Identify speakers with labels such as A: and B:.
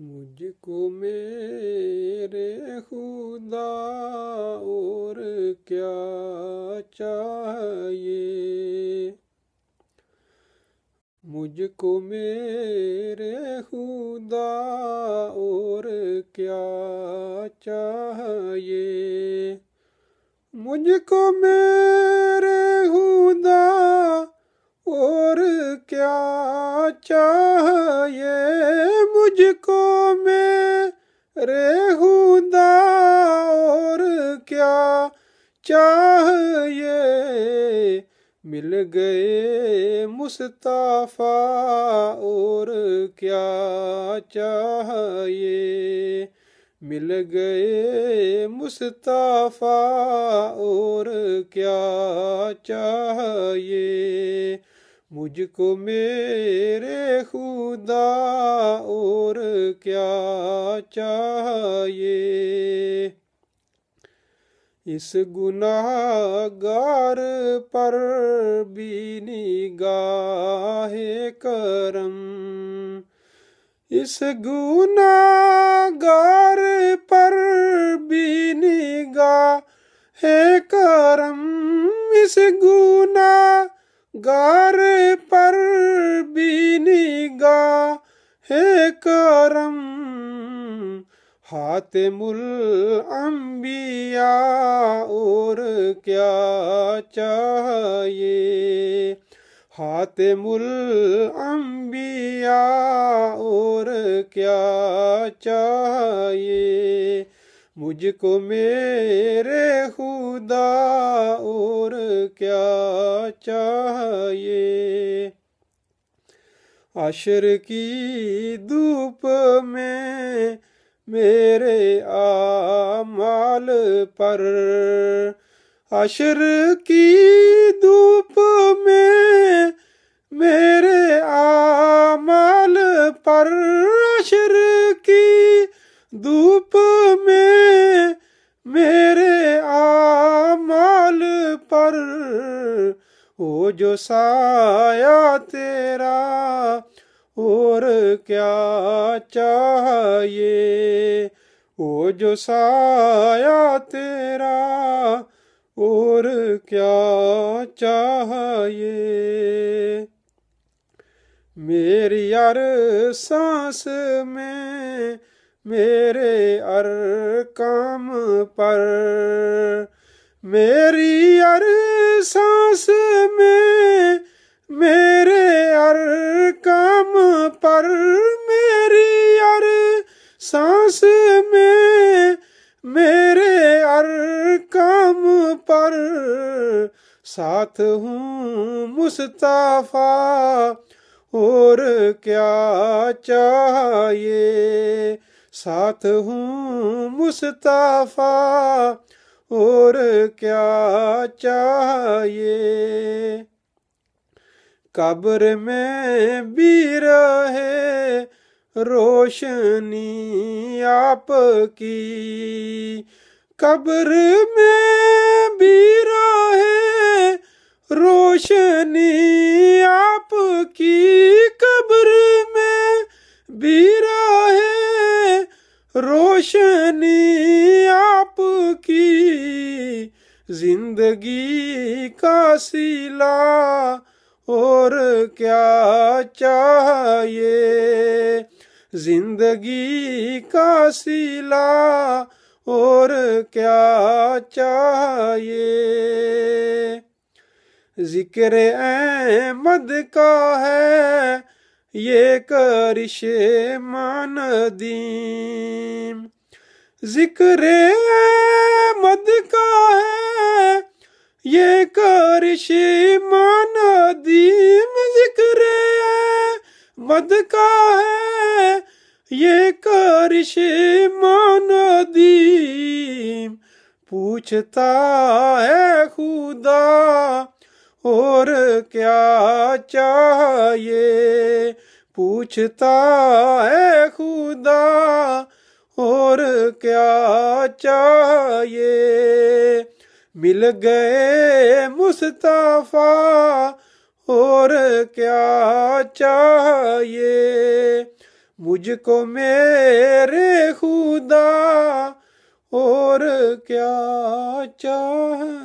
A: मुझको मेरे खुदा और क्या चाहिए मुझको मेरे खुदा और क्या चाहिए मुझको मेरे खुदा और क्या चाहिए تجھ کو میں ریہ اور کیا چاہیے مل گئے مصطفیٰ اور کیا چاہیے مل گئے مصطفیٰ اور کیا چاہیے مجھ کو میرے خدا اور کیا چاہیے اس گناہ گار پر بھی نگاہ کرم اس گناہ گار پر بھی نگاہ کرم اس گناہ ਗਰ ਪਰ ਬੀਨੀ ਗਾ ਹੈ ਕਰਮ ਹਾਤੇ ਮੁਲ ਅੰਬੀਆ ਔਰ ਕੀ ਚਾਹੀਏ ਹਾਤੇ ਮੁਲ ਅੰਬੀਆ ਔਰ ਕੀ ਚਾਹੀਏ مجھ کو میرے خدا اور کیا چاہیے عشر کی دھوپ میں میرے آمال پر عشر کی دھوپ میں ਪਰ ਹੋ ਜੋ ਸਾਇਆ ਤੇਰਾ और क्या चाहिए ओ जो साया तेरा और क्या चाहिए मेरी यार सांस में मेरे अर काम पर میری ہر سانس میں میرے ار کام پر میری ہر سانس میں میرے ار کام پر ساتھ ہوں مصطفیٰ اور کیا چاہیے ساتھ ہوں مستعفی اور کیا چاہیے قبر میں بھی رہے روشنی آپ کی قبر میں بھی رہے روشنی آپ زندگی کا سیلا اور کیا چاہیے زندگی کا سیلا اور کیا چاہیے ذکر احمد کا ہے کرش مان دین ذکر احمد مد کا ہے رش دیم ذکر مد کا ہے یہ کرشمان دیم پوچھتا ہے خدا اور کیا چاہیے پوچھتا ہے خدا اور کیا چاہیے مل گئے مصطفیٰ اور کیا چاہیے مجھ کو میرے خدا اور کیا چاہیے